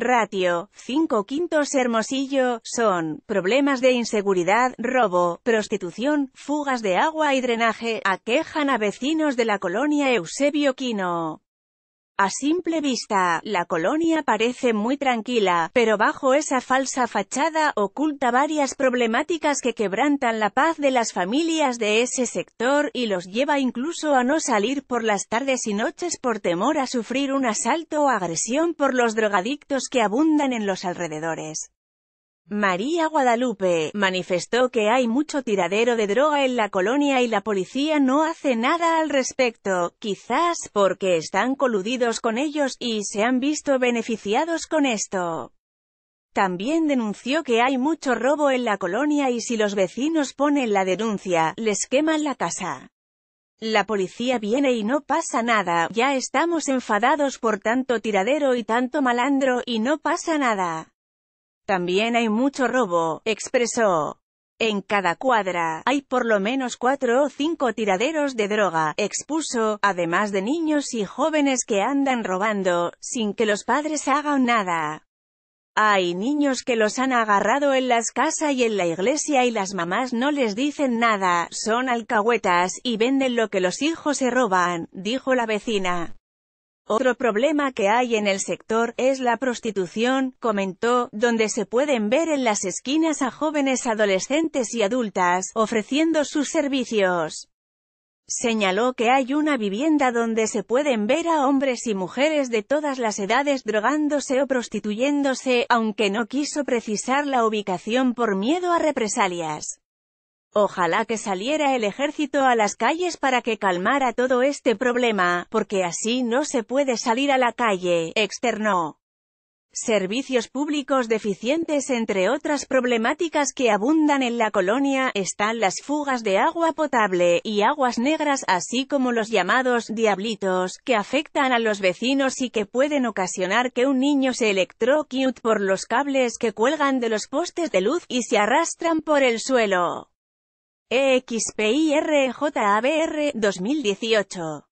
Ratio, 5 quintos Hermosillo, son, problemas de inseguridad, robo, prostitución, fugas de agua y drenaje, aquejan a vecinos de la colonia Eusebio Quino. A simple vista, la colonia parece muy tranquila, pero bajo esa falsa fachada oculta varias problemáticas que quebrantan la paz de las familias de ese sector y los lleva incluso a no salir por las tardes y noches por temor a sufrir un asalto o agresión por los drogadictos que abundan en los alrededores. María Guadalupe manifestó que hay mucho tiradero de droga en la colonia y la policía no hace nada al respecto, quizás porque están coludidos con ellos y se han visto beneficiados con esto. También denunció que hay mucho robo en la colonia y si los vecinos ponen la denuncia, les queman la casa. La policía viene y no pasa nada, ya estamos enfadados por tanto tiradero y tanto malandro, y no pasa nada. También hay mucho robo, expresó. En cada cuadra, hay por lo menos cuatro o cinco tiraderos de droga, expuso, además de niños y jóvenes que andan robando, sin que los padres hagan nada. Hay niños que los han agarrado en las casas y en la iglesia y las mamás no les dicen nada, son alcahuetas, y venden lo que los hijos se roban, dijo la vecina. Otro problema que hay en el sector, es la prostitución, comentó, donde se pueden ver en las esquinas a jóvenes adolescentes y adultas, ofreciendo sus servicios. Señaló que hay una vivienda donde se pueden ver a hombres y mujeres de todas las edades drogándose o prostituyéndose, aunque no quiso precisar la ubicación por miedo a represalias. Ojalá que saliera el ejército a las calles para que calmara todo este problema, porque así no se puede salir a la calle, externó. Servicios públicos deficientes entre otras problemáticas que abundan en la colonia, están las fugas de agua potable, y aguas negras, así como los llamados diablitos, que afectan a los vecinos y que pueden ocasionar que un niño se electrocute por los cables que cuelgan de los postes de luz y se arrastran por el suelo. EXPIRJABR 2018.